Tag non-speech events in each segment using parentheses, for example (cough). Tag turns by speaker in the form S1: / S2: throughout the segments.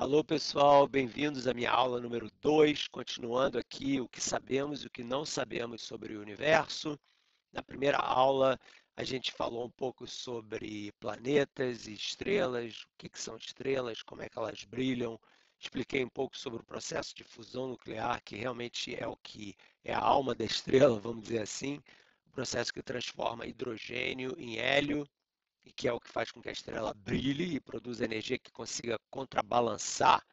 S1: Alô, pessoal, bem-vindos à minha aula número 2, continuando aqui o que sabemos e o que não sabemos sobre o universo. Na primeira aula, a gente falou um pouco sobre planetas e estrelas, o que, que são estrelas, como é que elas brilham. Expliquei um pouco sobre o processo de fusão nuclear, que realmente é o que é a alma da estrela, vamos dizer assim, o processo que transforma hidrogênio em hélio e que é o que faz com que a estrela brilhe e produza energia que consiga contrabalançar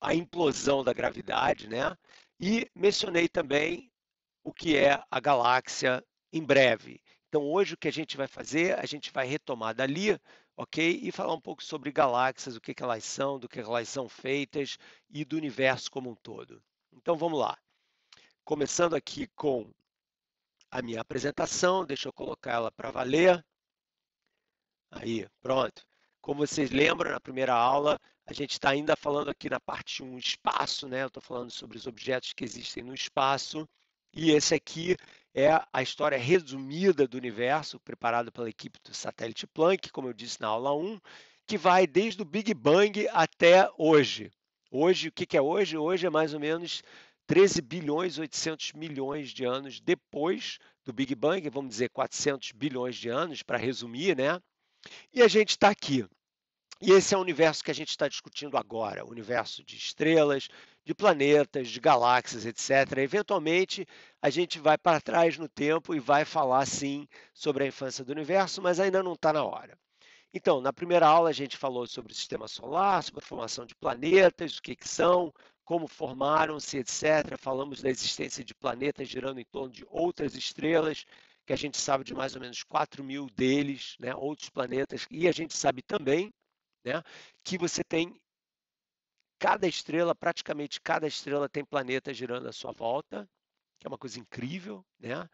S1: a implosão da gravidade, né? E mencionei também o que é a galáxia em breve. Então, hoje o que a gente vai fazer, a gente vai retomar dali, ok? E falar um pouco sobre galáxias, o que, que elas são, do que elas são feitas e do universo como um todo. Então, vamos lá. Começando aqui com a minha apresentação, deixa eu colocar ela para valer. Aí, pronto. Como vocês lembram, na primeira aula, a gente está ainda falando aqui na parte 1, espaço, né? Eu estou falando sobre os objetos que existem no espaço. E esse aqui é a história resumida do universo, preparado pela equipe do satélite Planck, como eu disse na aula 1, que vai desde o Big Bang até hoje. Hoje, o que é hoje? Hoje é mais ou menos 13 bilhões 800 milhões de anos depois do Big Bang, vamos dizer 400 bilhões de anos, para resumir, né? E a gente está aqui. E esse é o universo que a gente está discutindo agora, o universo de estrelas, de planetas, de galáxias, etc. Eventualmente, a gente vai para trás no tempo e vai falar, sim, sobre a infância do universo, mas ainda não está na hora. Então, na primeira aula, a gente falou sobre o sistema solar, sobre a formação de planetas, o que, que são, como formaram-se, etc. Falamos da existência de planetas girando em torno de outras estrelas, que a gente sabe de mais ou menos 4 mil deles, né, outros planetas, e a gente sabe também né, que você tem cada estrela, praticamente cada estrela tem planeta girando à sua volta, que é uma coisa incrível. Né?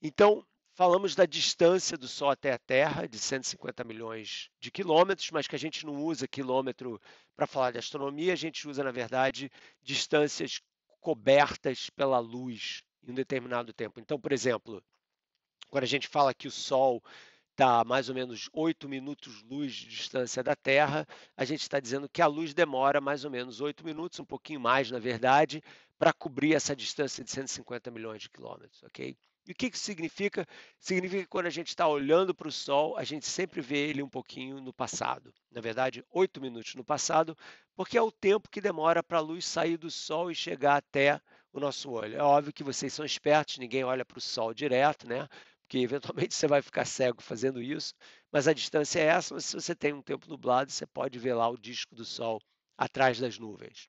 S1: Então, falamos da distância do Sol até a Terra, de 150 milhões de quilômetros, mas que a gente não usa quilômetro para falar de astronomia, a gente usa, na verdade, distâncias cobertas pela luz em um determinado tempo. Então, por exemplo, quando a gente fala que o Sol está a mais ou menos 8 minutos luz de distância da Terra, a gente está dizendo que a luz demora mais ou menos 8 minutos, um pouquinho mais, na verdade, para cobrir essa distância de 150 milhões de quilômetros, ok? E o que isso significa? Significa que quando a gente está olhando para o Sol, a gente sempre vê ele um pouquinho no passado. Na verdade, oito minutos no passado, porque é o tempo que demora para a luz sair do Sol e chegar até o nosso olho. É óbvio que vocês são espertos, ninguém olha para o Sol direto, né? que eventualmente você vai ficar cego fazendo isso, mas a distância é essa, mas se você tem um tempo nublado, você pode ver lá o disco do Sol atrás das nuvens.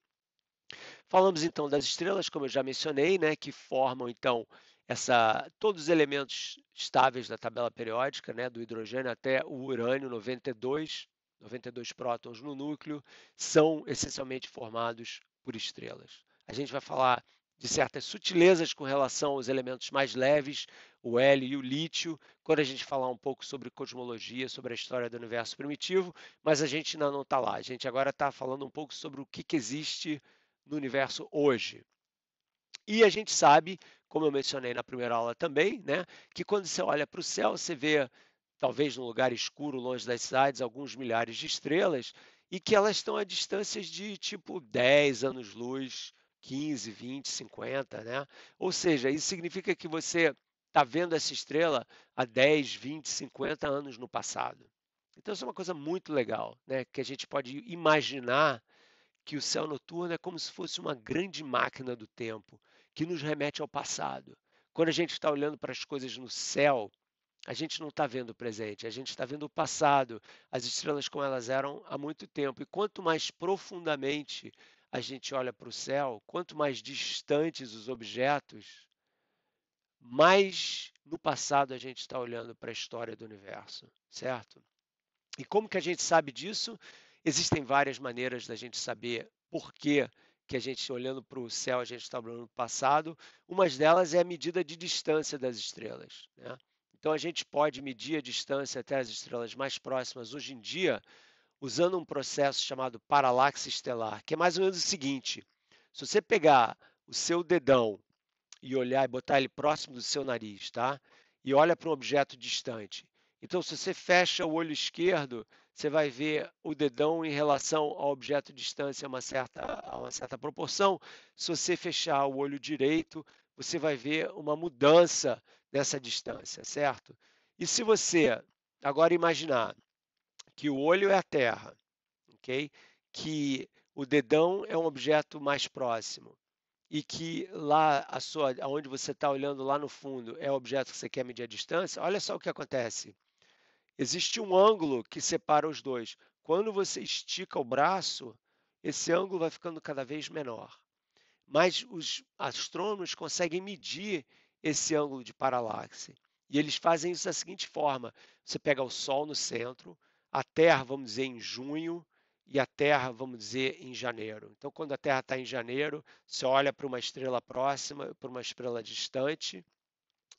S1: Falamos então das estrelas, como eu já mencionei, né, que formam então essa, todos os elementos estáveis da tabela periódica, né, do hidrogênio até o urânio 92, 92 prótons no núcleo, são essencialmente formados por estrelas. A gente vai falar de certas sutilezas com relação aos elementos mais leves, o hélio e o lítio, quando a gente falar um pouco sobre cosmologia, sobre a história do universo primitivo, mas a gente ainda não está lá. A gente agora está falando um pouco sobre o que, que existe no universo hoje. E a gente sabe, como eu mencionei na primeira aula também, né, que quando você olha para o céu, você vê, talvez num lugar escuro, longe das cidades, alguns milhares de estrelas, e que elas estão a distâncias de tipo 10 anos-luz, 15, 20, 50, né? Ou seja, isso significa que você está vendo essa estrela há 10, 20, 50 anos no passado. Então, isso é uma coisa muito legal, né? que a gente pode imaginar que o céu noturno é como se fosse uma grande máquina do tempo que nos remete ao passado. Quando a gente está olhando para as coisas no céu, a gente não está vendo o presente, a gente está vendo o passado, as estrelas como elas eram há muito tempo. E quanto mais profundamente a gente olha para o céu, quanto mais distantes os objetos, mais no passado a gente está olhando para a história do universo, certo? E como que a gente sabe disso? Existem várias maneiras da gente saber por que, que a gente, olhando para o céu, a gente está olhando para o passado. Uma delas é a medida de distância das estrelas. Né? Então, a gente pode medir a distância até as estrelas mais próximas hoje em dia usando um processo chamado paralaxe estelar, que é mais ou menos o seguinte: se você pegar o seu dedão e olhar e botar ele próximo do seu nariz, tá? E olha para um objeto distante. Então, se você fecha o olho esquerdo, você vai ver o dedão em relação ao objeto distante a uma certa, a uma certa proporção. Se você fechar o olho direito, você vai ver uma mudança nessa distância, certo? E se você agora imaginar que o olho é a Terra, ok? Que o dedão é um objeto mais próximo e que lá a sua, aonde você está olhando lá no fundo é o objeto que você quer medir a distância. Olha só o que acontece. Existe um ângulo que separa os dois. Quando você estica o braço, esse ângulo vai ficando cada vez menor. Mas os astrônomos conseguem medir esse ângulo de paralaxe. E eles fazem isso da seguinte forma: você pega o Sol no centro, a Terra, vamos dizer, em junho e a Terra, vamos dizer, em janeiro. Então, quando a Terra está em janeiro, você olha para uma estrela próxima, para uma estrela distante,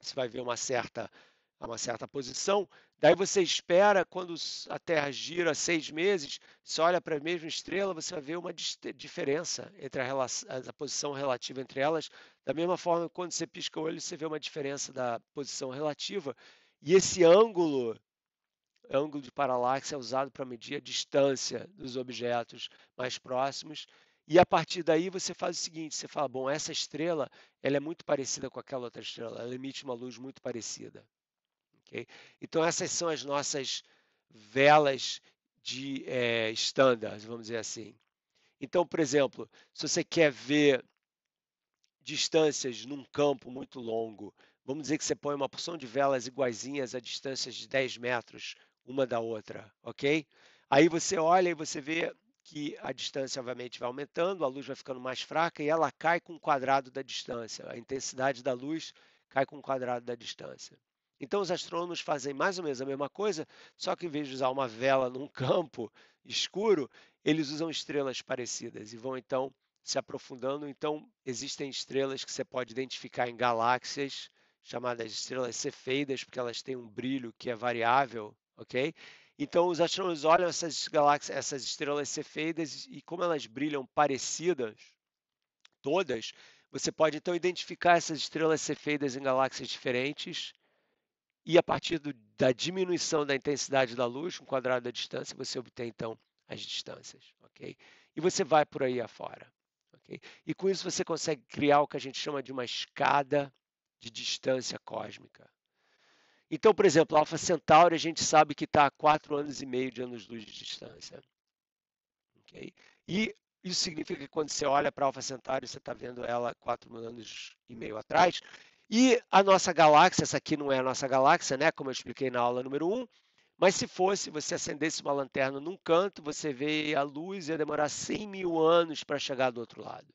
S1: você vai ver uma certa, uma certa posição. Daí você espera, quando a Terra gira seis meses, você olha para a mesma estrela, você vai ver uma diferença entre a, relação, a posição relativa entre elas. Da mesma forma, quando você pisca o olho, você vê uma diferença da posição relativa. E esse ângulo Ângulo de paralaxe é usado para medir a distância dos objetos mais próximos. E a partir daí você faz o seguinte: você fala, bom, essa estrela ela é muito parecida com aquela outra estrela, ela emite uma luz muito parecida. Okay? Então, essas são as nossas velas de é, standards, vamos dizer assim. Então, por exemplo, se você quer ver distâncias num campo muito longo, vamos dizer que você põe uma porção de velas iguaizinhas a distâncias de 10 metros uma da outra, ok? Aí você olha e você vê que a distância, obviamente, vai aumentando, a luz vai ficando mais fraca e ela cai com o quadrado da distância. A intensidade da luz cai com o quadrado da distância. Então, os astrônomos fazem mais ou menos a mesma coisa, só que em vez de usar uma vela num (laughs) campo escuro, eles usam estrelas parecidas e vão então se aprofundando. Então, existem estrelas que você pode identificar em galáxias, chamadas estrelas cefeidas, porque elas têm um brilho que é variável ok? Então os astrônomos olham essas galáxias, essas estrelas cefeidas e como elas brilham parecidas, todas, você pode então identificar essas estrelas cefeidas em galáxias diferentes e a partir do, da diminuição da intensidade da luz, um quadrado da distância, você obtém então as distâncias, ok? E você vai por aí afora, ok? E com isso você consegue criar o que a gente chama de uma escada de distância cósmica, então, por exemplo, Alfa Centauri a gente sabe que está a 4 anos e meio de anos-luz de distância. Okay? E isso significa que quando você olha para Alfa Centauri, você está vendo ela 4 anos e meio atrás. E a nossa galáxia, essa aqui não é a nossa galáxia, né? como eu expliquei na aula número 1, mas se fosse, você acendesse uma lanterna num canto, você vê a luz ia demorar 100 mil anos para chegar do outro lado.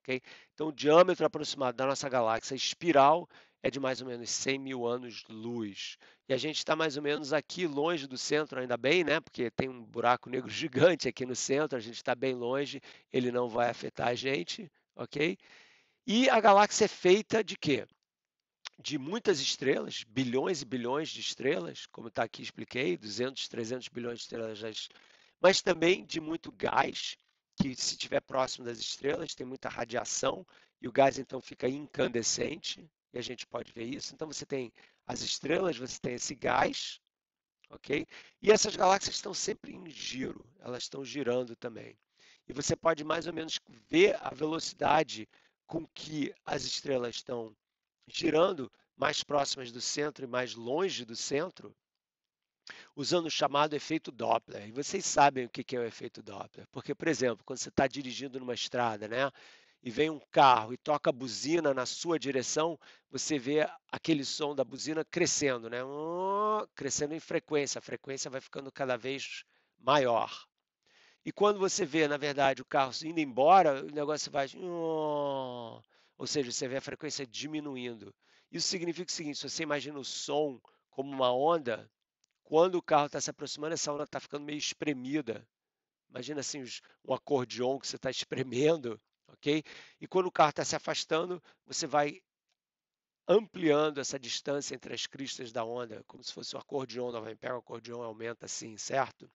S1: Okay? Então, o diâmetro aproximado da nossa galáxia espiral é de mais ou menos 100 mil anos-luz. E a gente está mais ou menos aqui longe do centro, ainda bem, né? Porque tem um buraco negro (laughs) gigante aqui no centro, a gente está bem longe, ele não vai afetar a gente, ok? E a galáxia é feita de quê? De muitas estrelas, bilhões e bilhões de estrelas, como está aqui expliquei, 200, 300 bilhões de estrelas, mas também de muito gás, que se estiver próximo das estrelas tem muita radiação e o gás então fica incandescente, e a gente pode ver isso. Então você tem as estrelas, você tem esse gás, ok? E essas galáxias estão sempre em giro, elas estão girando também. E você pode mais ou menos ver a velocidade com que as estrelas estão girando, mais próximas do centro e mais longe do centro, usando o chamado efeito Doppler. E vocês sabem o que é o efeito Doppler, porque, por exemplo, quando você está dirigindo numa estrada, né? e vem um carro e toca a buzina na sua direção, você vê aquele som da buzina crescendo, né? Hum, crescendo em frequência, a frequência vai ficando cada vez maior. E quando você vê, na verdade, o carro indo embora, o negócio vai. Hum, ou seja, você vê a frequência diminuindo. Isso significa o seguinte: se você imagina o som como uma onda, quando o carro está se aproximando, essa onda está ficando meio espremida. Imagina assim um acordeon que você está (laughs) espremendo ok? E quando o carro está se afastando, você vai ampliando essa distância entre as cristas da onda, como se fosse um acordeon, nova pegando o acordeon aumenta assim, certo?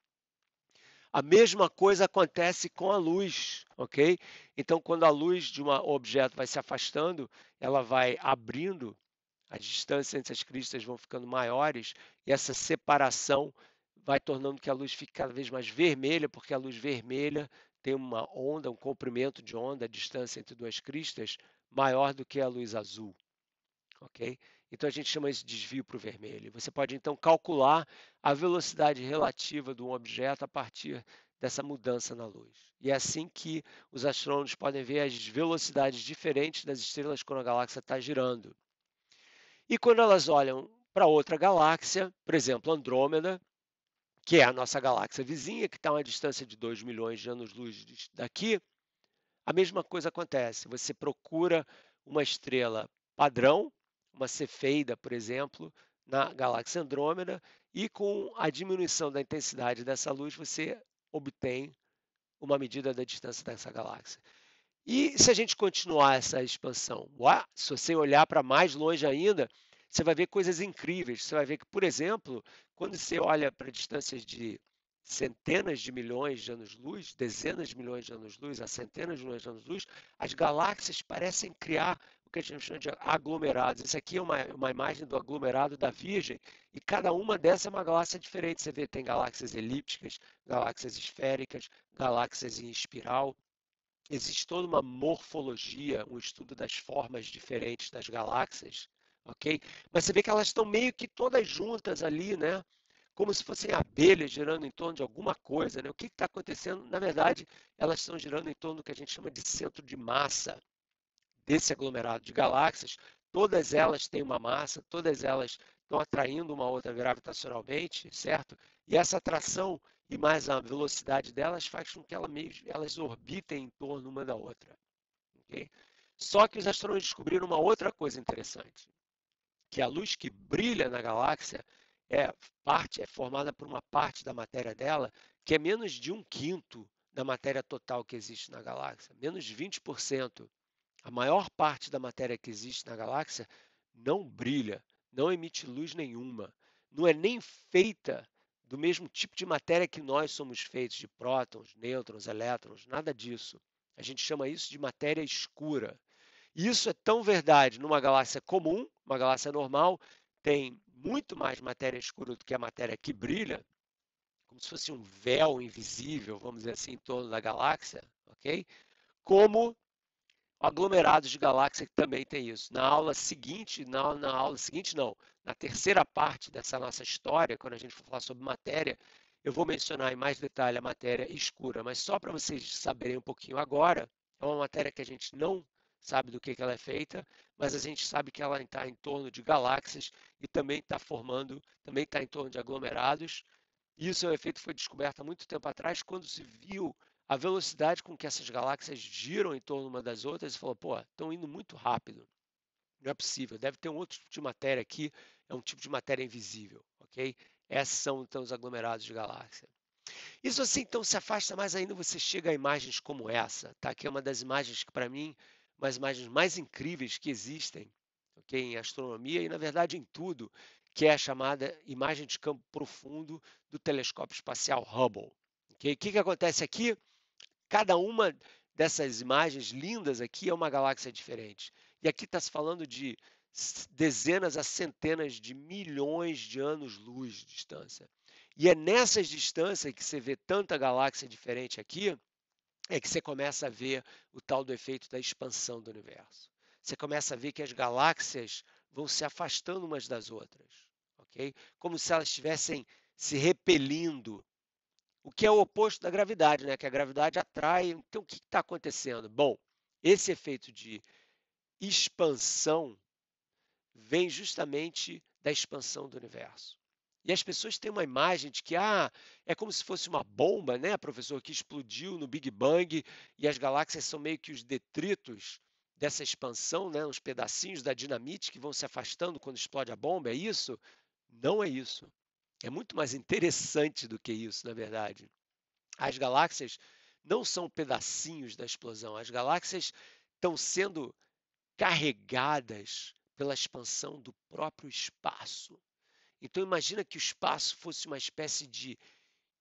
S1: A mesma coisa acontece com a luz, ok? Então, quando a luz de um objeto vai se afastando, ela vai abrindo, as distâncias entre as cristas vão ficando maiores, e essa separação vai tornando que a luz fique cada vez mais vermelha, porque a luz vermelha tem uma onda, um comprimento de onda, a distância entre duas cristas, maior do que a luz azul. Okay? Então a gente chama isso de desvio para o vermelho. Você pode então calcular a velocidade relativa de um objeto a partir dessa mudança na luz. E é assim que os astrônomos podem ver as velocidades diferentes das estrelas quando a galáxia está girando. E quando elas olham para outra galáxia, por exemplo, Andrômeda, que é a nossa galáxia vizinha, que está a uma distância de 2 milhões de anos-luz daqui, a mesma coisa acontece. Você procura uma estrela padrão, uma Cefeida, por exemplo, na galáxia Andrômeda, e com a diminuição da intensidade dessa luz, você obtém uma medida da distância dessa galáxia. E se a gente continuar essa expansão? Uá, se você olhar para mais longe ainda, você vai ver coisas incríveis. Você vai ver que, por exemplo, quando você olha para distâncias de centenas de milhões de anos-luz, dezenas de milhões de anos-luz, a centenas de milhões de anos-luz, as galáxias parecem criar o que a gente chama de aglomerados. Isso aqui é uma, uma imagem do aglomerado da Virgem, e cada uma dessas é uma galáxia diferente. Você vê, tem galáxias elípticas, galáxias esféricas, galáxias em espiral. Existe toda uma morfologia, um estudo das formas diferentes das galáxias ok? Mas você vê que elas estão meio que todas juntas ali, né? Como se fossem abelhas girando em torno de alguma coisa, né? O que está acontecendo? Na verdade, elas estão girando em torno do que a gente chama de centro de massa desse aglomerado de galáxias. Todas elas têm uma massa, todas elas estão atraindo uma outra gravitacionalmente, certo? E essa atração e mais a velocidade delas faz com que elas, meio, elas orbitem em torno uma da outra. Okay? Só que os astrônomos descobriram uma outra coisa interessante que a luz que brilha na galáxia é parte é formada por uma parte da matéria dela que é menos de um quinto da matéria total que existe na galáxia, menos de 20%. A maior parte da matéria que existe na galáxia não brilha, não emite luz nenhuma, não é nem feita do mesmo tipo de matéria que nós somos feitos, de prótons, nêutrons, elétrons, nada disso. A gente chama isso de matéria escura. Isso é tão verdade numa galáxia comum uma galáxia normal tem muito mais matéria escura do que a matéria que brilha, como se fosse um véu invisível, vamos dizer assim, em torno da galáxia, ok? Como aglomerados de galáxia que também tem isso. Na aula seguinte, na, na aula seguinte não, na terceira parte dessa nossa história, quando a gente for falar sobre matéria, eu vou mencionar em mais detalhe a matéria escura, mas só para vocês saberem um pouquinho agora, é uma matéria que a gente não sabe do que, que ela é feita, mas a gente sabe que ela está em torno de galáxias e também está formando, também está em torno de aglomerados. Isso é um efeito que foi descoberto há muito tempo atrás, quando se viu a velocidade com que essas galáxias giram em torno uma das outras e falou, pô, estão indo muito rápido. Não é possível, deve ter um outro tipo de matéria aqui, é um tipo de matéria invisível, ok? Esses são então os aglomerados de galáxia. Isso assim, então, se afasta mais ainda, você chega a imagens como essa, tá? Que é uma das imagens que, para mim, umas imagens mais incríveis que existem okay, em astronomia e, na verdade, em tudo, que é a chamada imagem de campo profundo do telescópio espacial Hubble. Okay? O que, que acontece aqui? Cada uma dessas imagens lindas aqui é uma galáxia diferente. E aqui está se falando de dezenas a centenas de milhões de anos-luz de distância. E é nessas distâncias que você vê tanta galáxia diferente aqui é que você começa a ver o tal do efeito da expansão do universo. Você começa a ver que as galáxias vão se afastando umas das outras, ok? Como se elas estivessem se repelindo, o que é o oposto da gravidade, né? Que a gravidade atrai. Então, o que está acontecendo? Bom, esse efeito de expansão vem justamente da expansão do universo. E as pessoas têm uma imagem de que ah, é como se fosse uma bomba, né, professor, que explodiu no Big Bang e as galáxias são meio que os detritos dessa expansão, né, uns pedacinhos da dinamite que vão se afastando quando explode a bomba, é isso? Não é isso. É muito mais interessante do que isso, na verdade. As galáxias não são pedacinhos da explosão, as galáxias estão sendo carregadas pela expansão do próprio espaço. Então imagina que o espaço fosse uma espécie de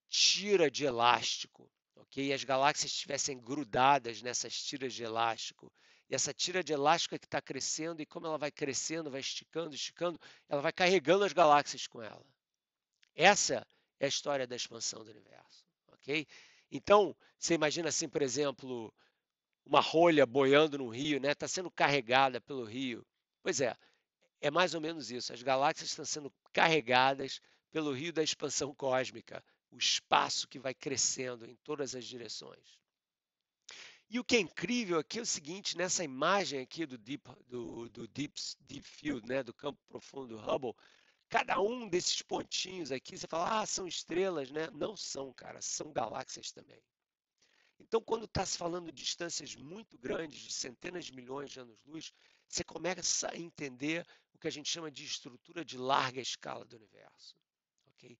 S1: tira de elástico, ok? E as galáxias estivessem grudadas nessas tiras de elástico. E essa tira de elástico é que está crescendo, e como ela vai crescendo, vai esticando, esticando, ela vai carregando as galáxias com ela. Essa é a história da expansão do universo, ok? Então, você imagina assim, por exemplo, uma rolha boiando no rio, né? Está sendo carregada pelo rio. Pois é, é mais ou menos isso. As galáxias estão sendo carregadas pelo rio da expansão cósmica, o espaço que vai crescendo em todas as direções. E o que é incrível aqui é o seguinte, nessa imagem aqui do Deep, do, do deep, deep Field, né, do campo profundo do Hubble, cada um desses pontinhos aqui, você fala, ah, são estrelas, né? Não são, cara, são galáxias também. Então, quando está se falando de distâncias muito grandes, de centenas de milhões de anos-luz, você começa a entender o que a gente chama de estrutura de larga escala do universo. Okay?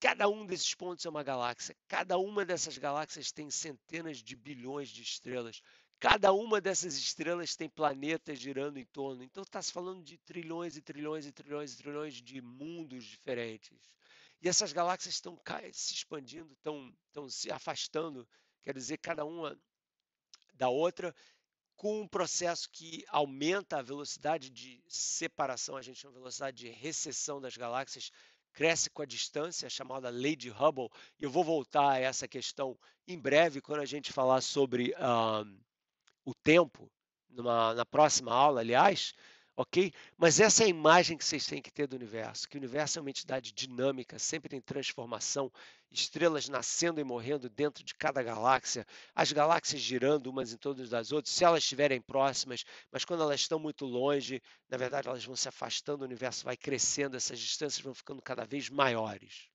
S1: Cada um desses pontos é uma galáxia, cada uma dessas galáxias tem centenas de bilhões de estrelas, cada uma dessas estrelas tem planetas girando em torno. Então está se falando de trilhões e trilhões e trilhões e trilhões de mundos diferentes. E essas galáxias estão se expandindo, estão, estão se afastando, quer dizer, cada uma da outra com um processo que aumenta a velocidade de separação, a gente chama de velocidade de recessão das galáxias, cresce com a distância, chamada lei de Hubble. Eu vou voltar a essa questão em breve, quando a gente falar sobre ah, o tempo, numa, na próxima aula, aliás ok? Mas essa é a imagem que vocês têm que ter do universo, que o universo é uma entidade dinâmica, sempre tem transformação, estrelas nascendo e morrendo dentro de cada galáxia, as galáxias girando umas em todas das outras, se elas estiverem próximas, mas quando elas estão muito longe, na verdade elas vão se afastando, o universo vai crescendo, essas distâncias vão ficando cada vez maiores,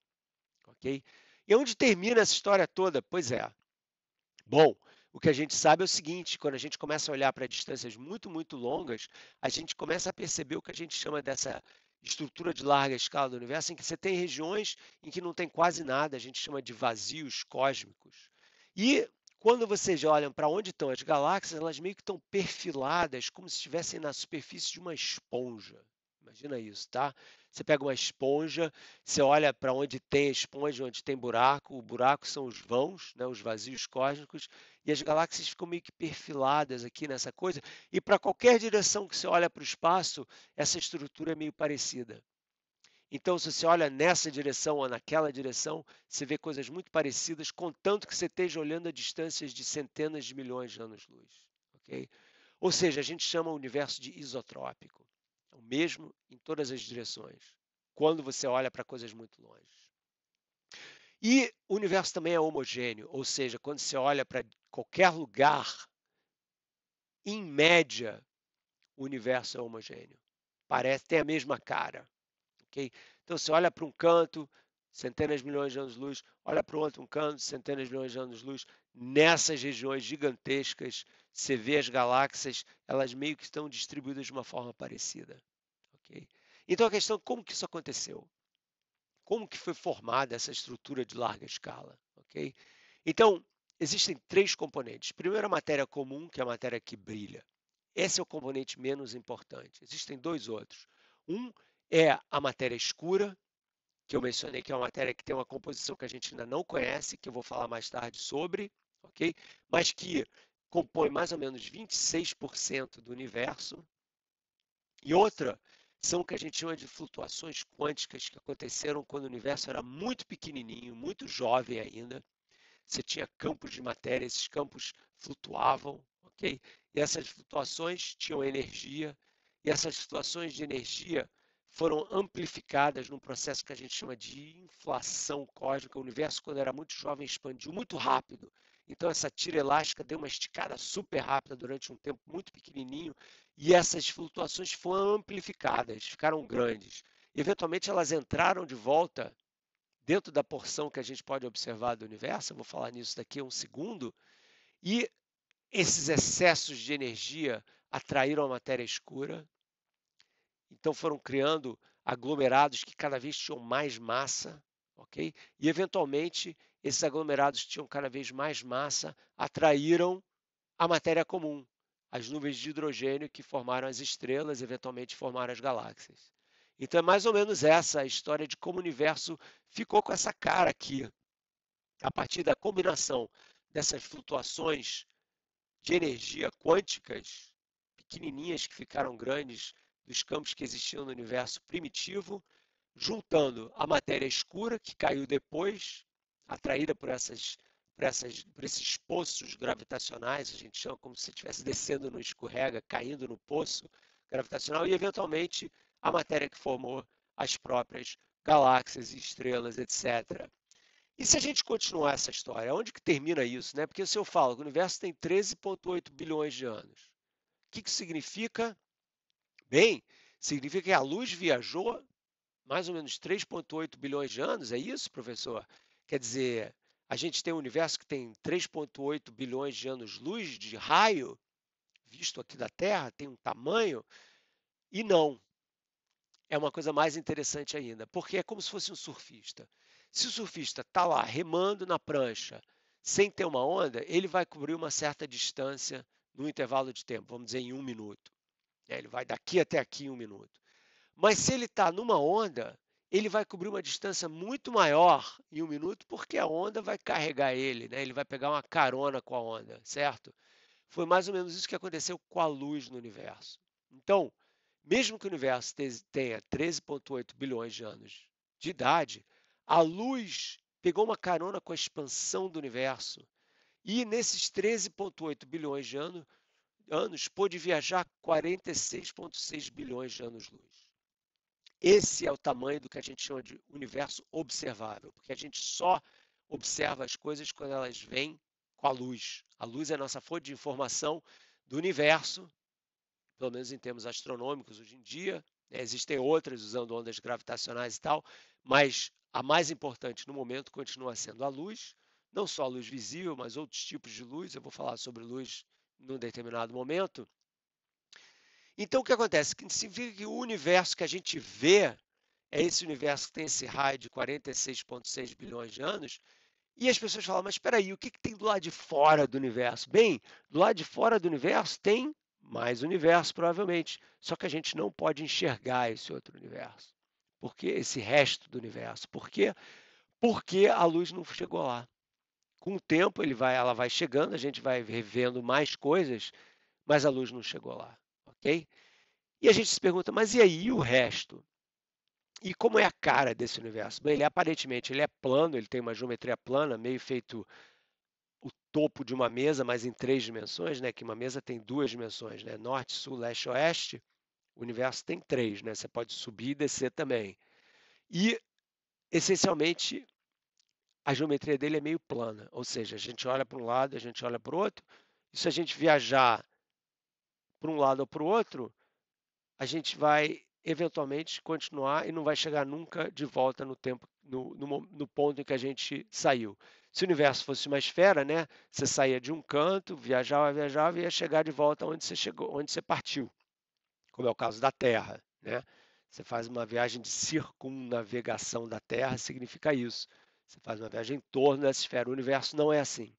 S1: ok? E é onde termina essa história toda? Pois é. Bom, o que a gente sabe é o seguinte: quando a gente começa a olhar para distâncias muito, muito longas, a gente começa a perceber o que a gente chama dessa estrutura de larga escala do universo, em que você tem regiões em que não tem quase nada, a gente chama de vazios cósmicos. E quando vocês olham para onde estão as galáxias, elas meio que estão perfiladas, como se estivessem na superfície de uma esponja. Imagina isso, tá? Você pega uma esponja, você olha para onde tem esponja, onde tem buraco, o buraco são os vãos, né, os vazios cósmicos, e as galáxias ficam meio que perfiladas aqui nessa coisa, e para qualquer direção que você olha para o espaço, essa estrutura é meio parecida. Então, se você olha nessa direção ou naquela direção, você vê coisas muito parecidas, contanto que você esteja olhando a distâncias de centenas de milhões de anos-luz. Okay? Ou seja, a gente chama o universo de isotrópico o mesmo em todas as direções, quando você olha para coisas muito longe. E o universo também é homogêneo, ou seja, quando você olha para qualquer lugar, em média, o universo é homogêneo. Parece ter a mesma cara. Okay? Então, você olha para um canto, centenas de milhões de anos-luz, olha para outro um canto, centenas de milhões de anos-luz. Nessas regiões gigantescas, você vê as galáxias, elas meio que estão distribuídas de uma forma parecida. Okay? Então a questão é como que isso aconteceu? Como que foi formada essa estrutura de larga escala? Okay? Então, existem três componentes. Primeiro, a matéria comum, que é a matéria que brilha. Esse é o componente menos importante. Existem dois outros. Um é a matéria escura, que eu mencionei que é uma matéria que tem uma composição que a gente ainda não conhece, que eu vou falar mais tarde sobre, ok? Mas que compõe mais ou menos 26% do universo. E outra são o que a gente chama de flutuações quânticas que aconteceram quando o universo era muito pequenininho, muito jovem ainda. Você tinha campos de matéria, esses campos flutuavam, ok? E essas flutuações tinham energia, e essas flutuações de energia foram amplificadas num processo que a gente chama de inflação cósmica. O universo, quando era muito jovem, expandiu muito rápido então essa tira elástica deu uma esticada super rápida durante um tempo muito pequenininho e essas flutuações foram amplificadas, ficaram grandes. eventualmente elas entraram de volta dentro da porção que a gente pode observar do universo, eu vou falar nisso daqui a um segundo, e esses excessos de energia atraíram a matéria escura, então foram criando aglomerados que cada vez tinham mais massa, ok? E eventualmente esses aglomerados tinham cada vez mais massa atraíram a matéria comum, as nuvens de hidrogênio que formaram as estrelas, eventualmente formaram as galáxias. Então é mais ou menos essa a história de como o universo ficou com essa cara aqui, a partir da combinação dessas flutuações de energia quânticas, pequenininhas que ficaram grandes, dos campos que existiam no universo primitivo, juntando a matéria escura, que caiu depois, atraída por essas por, essas, por esses poços gravitacionais, a gente chama como se estivesse descendo no escorrega, caindo no poço gravitacional e eventualmente a matéria que formou as próprias galáxias, estrelas, etc. E se a gente continuar essa história, onde que termina isso? Né? Porque se eu falo que o universo tem 13,8 bilhões de anos, o que, que significa? Bem, significa que a luz viajou mais ou menos 3,8 bilhões de anos, é isso, professor? Quer dizer, a gente tem um universo que tem 3,8 bilhões de anos-luz de raio, visto aqui da Terra, tem um tamanho, e não. É uma coisa mais interessante ainda, porque é como se fosse um surfista. Se o surfista está lá remando na prancha, sem ter uma onda, ele vai cobrir uma certa distância no intervalo de tempo, vamos dizer em um minuto. É, ele vai daqui até aqui em um minuto. Mas se ele está numa onda, ele vai cobrir uma distância muito maior em um minuto, porque a onda vai carregar ele, né? ele vai pegar uma carona com a onda, certo? Foi mais ou menos isso que aconteceu com a luz no universo. Então, mesmo que o universo tenha 13,8 bilhões de anos de idade, a luz pegou uma carona com a expansão do universo e, nesses 13,8 bilhões de anos, anos, pôde viajar 46,6 bilhões de anos-luz. Esse é o tamanho do que a gente chama de universo observável, porque a gente só observa as coisas quando elas vêm com a luz. A luz é a nossa fonte de informação do universo, pelo menos em termos astronômicos hoje em dia. Né? Existem outras usando ondas gravitacionais e tal, mas a mais importante no momento continua sendo a luz, não só a luz visível, mas outros tipos de luz. Eu vou falar sobre luz num determinado momento. Então, o que acontece? Que significa que o universo que a gente vê é esse universo que tem esse raio de 46,6 bilhões de anos. E as pessoas falam, mas espera aí, o que, que tem do lado de fora do universo? Bem, do lado de fora do universo tem mais universo, provavelmente. Só que a gente não pode enxergar esse outro universo. Porque esse resto do universo. Por quê? Porque a luz não chegou lá. Com o tempo, ele vai, ela vai chegando, a gente vai revendo mais coisas, mas a luz não chegou lá ok? E a gente se pergunta, mas e aí o resto? E como é a cara desse universo? Bem, ele é aparentemente ele é plano, ele tem uma geometria plana, meio feito o topo de uma mesa, mas em três dimensões, né? Que uma mesa tem duas dimensões, né? Norte, sul, leste, oeste. O universo tem três, né? Você pode subir e descer também. E essencialmente a geometria dele é meio plana, ou seja, a gente olha para um lado, a gente olha para o outro. E se a gente viajar para um lado ou para o outro, a gente vai eventualmente continuar e não vai chegar nunca de volta no tempo, no, no, no, ponto em que a gente saiu. Se o universo fosse uma esfera, né, você saía de um canto, viajava, viajava e ia chegar de volta onde você chegou, onde você partiu, como é o caso da Terra, né? Você faz uma viagem de circunnavegação da Terra, significa isso. Você faz uma viagem em torno dessa esfera. O universo não é assim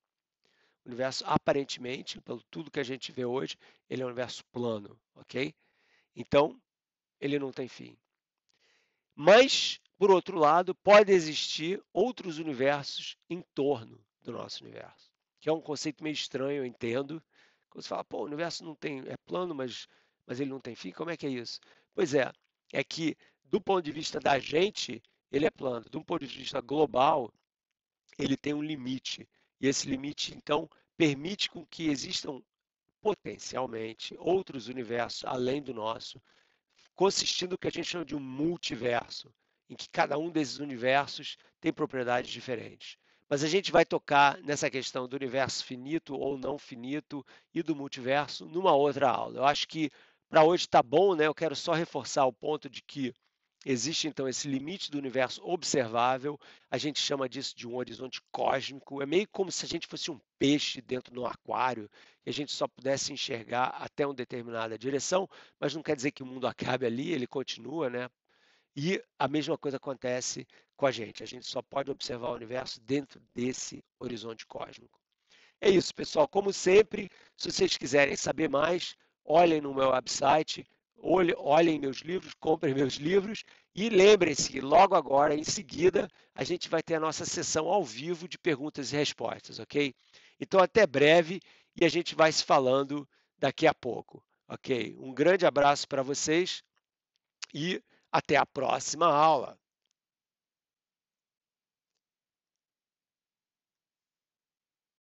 S1: universo, aparentemente, pelo tudo que a gente vê hoje, ele é um universo plano, ok? Então, ele não tem fim. Mas, por outro lado, pode existir outros universos em torno do nosso universo, que é um conceito meio estranho, eu entendo. Quando você fala, pô, o universo não tem, é plano, mas, mas ele não tem fim, como é que é isso? Pois é, é que, do ponto de vista da gente, ele é plano. Do ponto de vista global, ele tem um limite. E esse limite, então, permite com que existam potencialmente outros universos além do nosso, consistindo no que a gente chama de um multiverso, em que cada um desses universos tem propriedades diferentes. Mas a gente vai tocar nessa questão do universo finito ou não finito e do multiverso numa outra aula. Eu acho que para hoje está bom, né? Eu quero só reforçar o ponto de que Existe então esse limite do universo observável, a gente chama disso de um horizonte cósmico. É meio como se a gente fosse um peixe dentro de um aquário e a gente só pudesse enxergar até uma determinada direção, mas não quer dizer que o mundo (laughs) acabe ali, ele continua, né? E a mesma coisa acontece com a gente. A gente só pode observar o universo dentro desse horizonte cósmico. É isso, pessoal. Como sempre, se vocês quiserem saber mais, olhem no meu website olhem meus livros, comprem meus livros e lembrem-se, logo agora, em seguida, a gente vai ter a nossa sessão ao vivo de perguntas e respostas, ok? Então, até breve e a gente vai se falando daqui a pouco, ok? Um grande abraço para vocês e até a próxima aula.